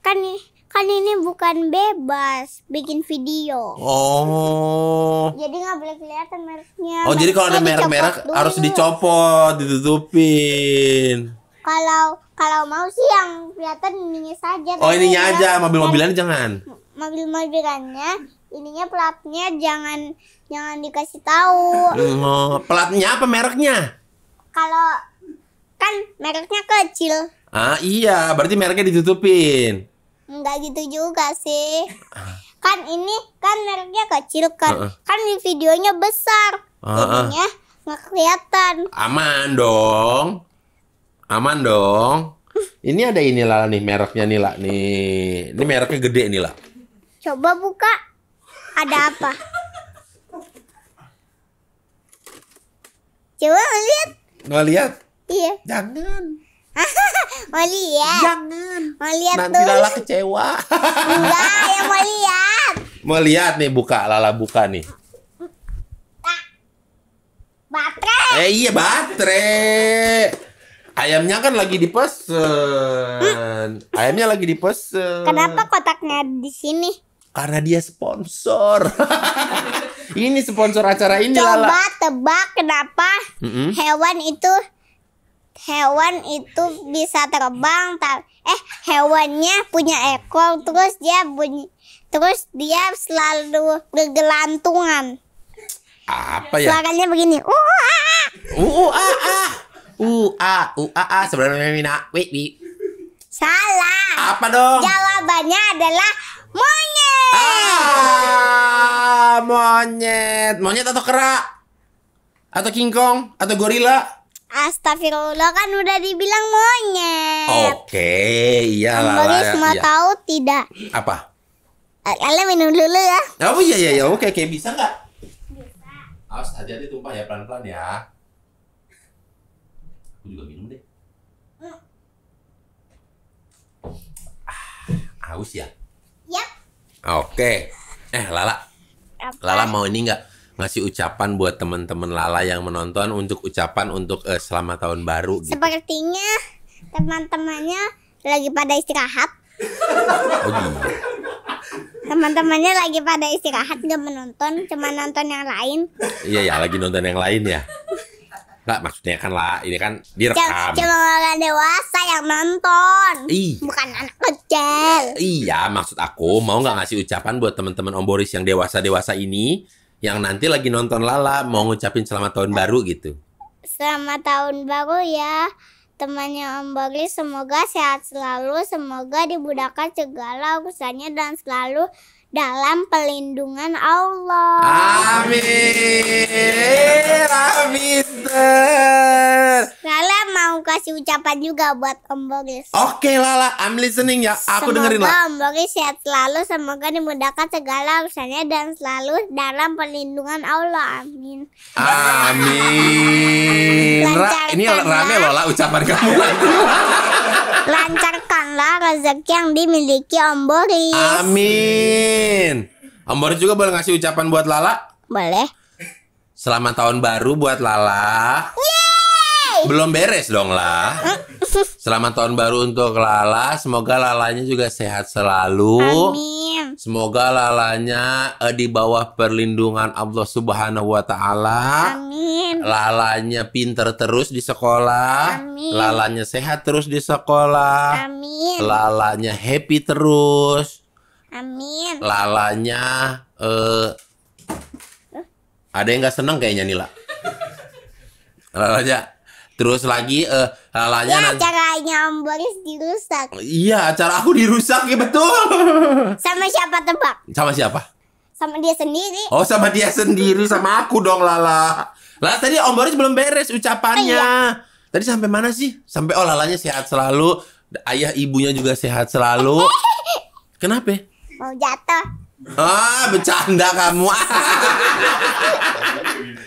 Kan nih kan ini bukan bebas bikin video. Oh. Jadi nggak boleh kelihatan mereknya. Oh, Mas jadi nah, kalau ada merek-merek harus dicopot, ditutupin kalau kalau mau sih yang kelihatan ininya saja. Oh ininya aja, mobil-mobilan jangan. Mobil-mobilannya, ininya pelatnya jangan jangan dikasih tahu. Hmm, oh, pelatnya apa mereknya? Kalau kan mereknya kecil. Ah iya, berarti mereknya ditutupin. Enggak gitu juga sih. Ah. kan ini kan mereknya kecil kan, uh -uh. kan di videonya besar, uh -uh. jadinya nggak kelihatan. Aman dong. Aman dong. Ini ada ini lah nih mereknya nih lah nih. Ini mereknya gede nih lah. Coba buka. Ada apa? Coba lihat. Mau lihat? Iya. Jangan. mau lihat. Jangan. Mau lihat Nanti Lala kecewa. Enggak, ya mau lihat. Mau lihat nih buka Lala buka nih. Baterai. Eh iya baterai. Ayamnya kan lagi dipesen. Hmm. Ayamnya lagi dipesen. Kenapa kotaknya di sini? Karena dia sponsor. ini sponsor acara ini Coba Lala. tebak kenapa mm -hmm. hewan itu hewan itu bisa terbang tar, eh hewannya punya ekor terus dia bunyi terus dia selalu bergelantungan. Apa ya? Suaranya begini. uh, uh, uh, uh, uh. U A U A A sebenarnya mina wi wi. Salah. Apa dong? Jawabannya adalah monyet. Ah, monyet. Monyet atau kera? Atau kingkong? Atau gorila? Astagfirullah kan udah dibilang monyet. Oke, okay, iyalah. Om semua iya. tahu tidak? Apa? Eh, kalian minum dulu ya. Oh iya iya iya, oke oke bisa nggak? Bisa. Awas hati-hati tumpah ya pelan-pelan ya. Gue juga minum deh. Hmm. Ah, haus ya? Yap. Oke. Eh, Lala. Apa? Lala mau ini nggak ngasih ucapan buat teman-teman Lala yang menonton untuk ucapan untuk uh, selamat tahun baru gitu. Sepertinya teman-temannya lagi pada istirahat. Oh gitu. Teman-temannya lagi pada istirahat gak menonton, cuma nonton yang lain. Iya ya, lagi nonton yang lain ya. Enggak maksudnya kan lah ini kan direkam. Cuma orang dewasa yang nonton. Iya. Bukan anak kecil. Iya, maksud aku mau nggak ngasih ucapan buat teman-teman Om Boris yang dewasa-dewasa ini yang nanti lagi nonton Lala mau ngucapin selamat tahun baru gitu. Selamat tahun baru ya temannya Om Boris semoga sehat selalu, semoga dibudakan segala urusannya dan selalu dalam pelindungan Allah. Amin. Amin. Lala mau kasih ucapan juga buat Om Boris. Oke Lala, I'm listening ya. Aku semoga dengerin lah. Semoga Om Boris sehat selalu, semoga dimudahkan segala urusannya dan selalu dalam perlindungan Allah. Amin. Amin. Ra, ini rame loh lah ucapan kamu. Lancarkanlah rezeki yang dimiliki Om Boris. Amin amin. Om Boris juga boleh ngasih ucapan buat Lala? Boleh. Selamat tahun baru buat Lala. Yeay! Belum beres dong lah. Selamat tahun baru untuk Lala. Semoga Lalanya juga sehat selalu. Amin. Semoga Lalanya eh, di bawah perlindungan Allah Subhanahu wa taala. Amin. Lalanya pinter terus di sekolah. Amin. Lalanya sehat terus di sekolah. Amin. Lalanya happy terus. Amin. Lalanya eh uh, ada yang nggak seneng kayaknya Nila. Lalanya Terus lagi eh uh, lalanya ya, acara acaranya Om Boris dirusak. Iya, acara aku dirusak ya betul. Sama siapa tebak? Sama siapa? Sama dia sendiri. Oh, sama dia sendiri sama aku dong Lala. Lah tadi Om Boris belum beres ucapannya. Oh, iya. Tadi sampai mana sih? Sampai oh lalanya sehat selalu, ayah ibunya juga sehat selalu. Kenapa? mau jatuh ah bercanda kamu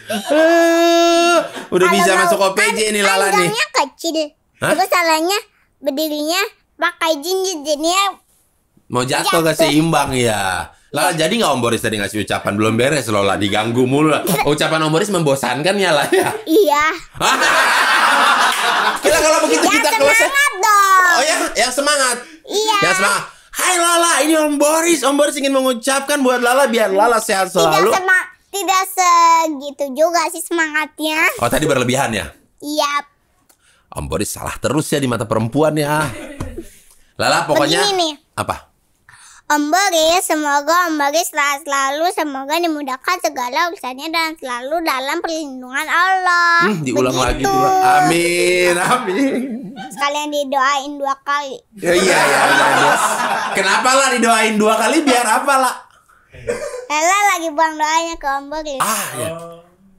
eh, udah bisa masuk OPJ kan nih Lala nih kecil Hah? salahnya berdirinya pakai jinjit jadinya mau jatuh gak seimbang ya Lala jadi nggak Om Boris tadi ngasih ucapan belum beres Lola diganggu mulu Ucapan Om Boris membosankan ya lah ya. Iya. Kita kalau begitu kita ya, ya. semangat Oh ya, yang semangat. Iya. Yang semangat. Hai Lala, ini Om Boris. Om Boris ingin mengucapkan buat Lala biar Lala sehat selalu. Tidak sema tidak segitu juga sih semangatnya. Oh, tadi berlebihan ya? Iya. Om Boris salah terus ya di mata perempuan ya. Lala pokoknya Begini nih. apa? Om Boris, semoga Om Boris selalu semoga dimudahkan segala urusannya dan selalu dalam perlindungan Allah. Hmm, diulang Begitu. lagi dua. Amin, amin. Sekalian didoain dua kali. Ya, iya, iya, iya. iya. Kenapa lah didoain dua kali biar apa lah? Ella lagi buang doanya ke Om Bogli. Ah ya.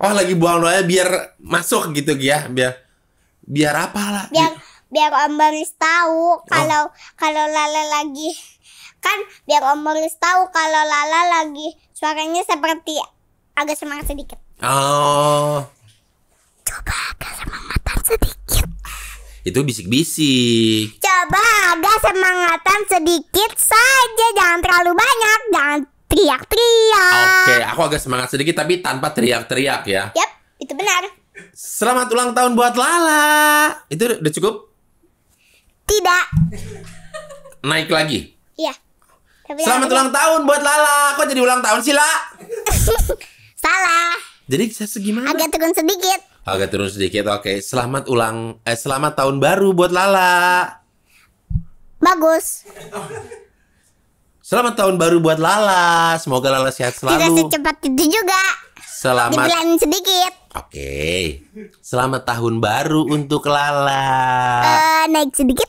Oh lagi buang doanya biar masuk gitu ya, biar biar apa lah? Biar biar Om tahu oh. kalau oh. kalau Lala lagi kan biar Om Boris tahu kalau Lala lagi suaranya seperti agak semangat sedikit. Oh. Coba agak semangatan sedikit itu bisik-bisik. Coba agak semangatan sedikit saja, jangan terlalu banyak, jangan teriak-teriak. Oke, okay, aku agak semangat sedikit tapi tanpa teriak-teriak ya. Yap, itu benar. Selamat ulang tahun buat Lala. Itu udah cukup? Tidak. Naik lagi. Iya. Selamat ulang tidak. tahun buat Lala. Kok jadi ulang tahun sih, La? Salah. Jadi saya segimana? Agak turun sedikit. Agak turun sedikit. Oke, selamat ulang eh selamat tahun baru buat Lala. Bagus. Selamat tahun baru buat Lala. Semoga Lala sehat selalu. Tidak secepat itu juga. Selamat. Dibilang sedikit. Oke. Selamat tahun baru untuk Lala. Uh, naik sedikit.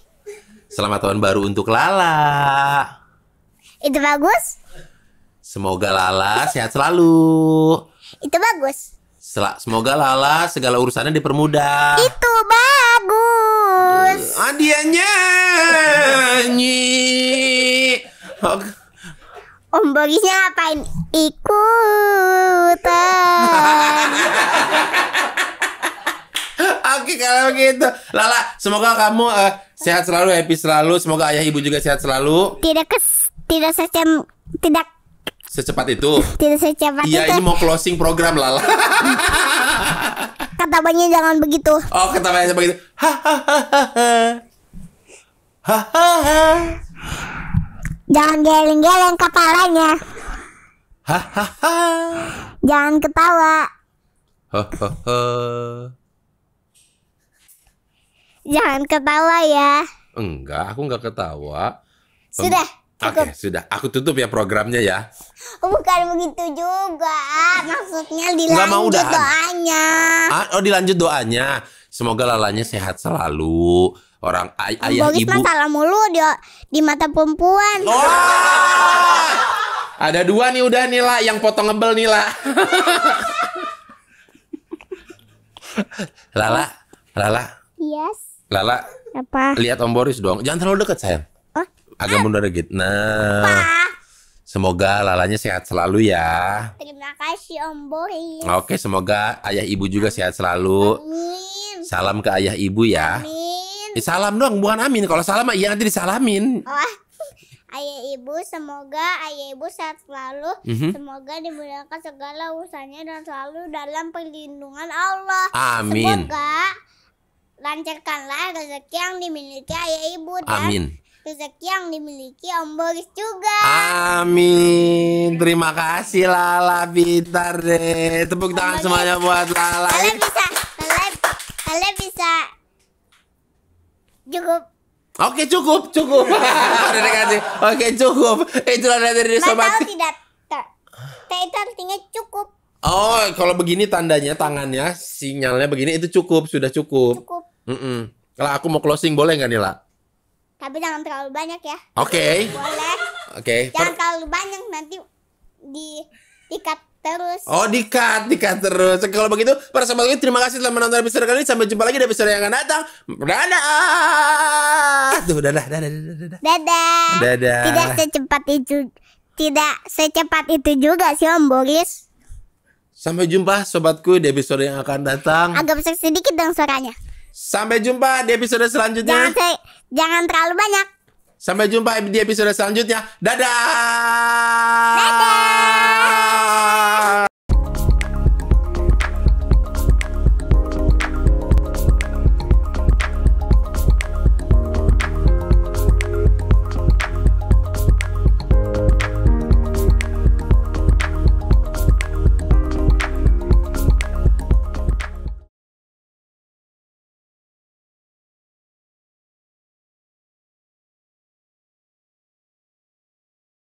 Selamat tahun baru untuk Lala. Itu bagus. Semoga Lala sehat selalu. Itu bagus. Semoga Lala segala urusannya dipermudah. Itu bagus. Ah, dia nyanyi. Om Bogisnya ngapain? Ikutan. Oke kalau gitu Lala semoga kamu uh, sehat selalu happy selalu semoga ayah ibu juga sehat selalu tidak kes tidak sesem tidak Secepat itu. Tidak secepat iya, itu. Iya, ini mau closing program Lala. kata banyak jangan begitu. Oh, kata banyak begitu. Hahaha. jangan geleng-geleng kepalanya. Hahaha. jangan ketawa. jangan ketawa ya. Enggak, aku enggak ketawa. Sudah. Oke, okay, sudah. Aku tutup ya programnya ya. Oh, bukan begitu juga. Maksudnya dilanjut mau doanya. Ah, oh, dilanjut doanya. Semoga lalanya sehat selalu. Orang ay ayah Bagus ibu. masalah mulu di, di mata perempuan. Oh! Ada dua nih udah nih lah. Yang potong ngebel nih lah. Lala, Lala. Yes. Lala. Apa? Lihat Om Boris dong. Jangan terlalu dekat sayang. Agak ah. mundur dikit. Nah. Semoga lalanya sehat selalu ya. Terima kasih Om Boris. Oke, semoga ayah ibu juga sehat selalu. Amin. Salam ke ayah ibu ya. Amin. Eh, salam doang, bukan amin. Kalau salam iya nanti disalamin. Oh. Ayah ibu, semoga ayah ibu sehat selalu. Mm -hmm. Semoga dimudahkan segala urusannya dan selalu dalam perlindungan Allah. Amin. Semoga lancarkanlah rezeki yang dimiliki ayah ibu dan Amin rezeki yang dimiliki Om Boris juga. Amin. Terima kasih Lala Bitar deh. Tepuk Om tangan Boris. semuanya buat Lala. Lala bisa. Lala, Lala bisa. Cukup. Oke cukup, cukup. Udah dikasih. Oke cukup. Itulah dari sobat. Tahu tidak? itu artinya cukup. Oh, kalau begini tandanya tangannya sinyalnya begini itu cukup, sudah cukup. Cukup. Mm -mm. Kalau aku mau closing boleh nggak nih, lah? Tapi jangan terlalu banyak ya. Oke. Okay. Boleh. Oke. Okay. Jangan per terlalu banyak nanti di dikat terus. Oh, dikat, dikat terus. Kalau begitu, para sahabat ini terima kasih telah menonton episode kali ini. Sampai jumpa lagi di episode yang akan datang. Dadah. Tuh, dadah, dadah, dadah. Dadah. Dadah. Tidak secepat itu tidak secepat itu juga sih Om Boris. Sampai jumpa sobatku di episode yang akan datang. Agak besar sedikit dong suaranya. Sampai jumpa di episode selanjutnya. Jangan, jangan terlalu banyak. Sampai jumpa di episode selanjutnya. Dadah. Dadah.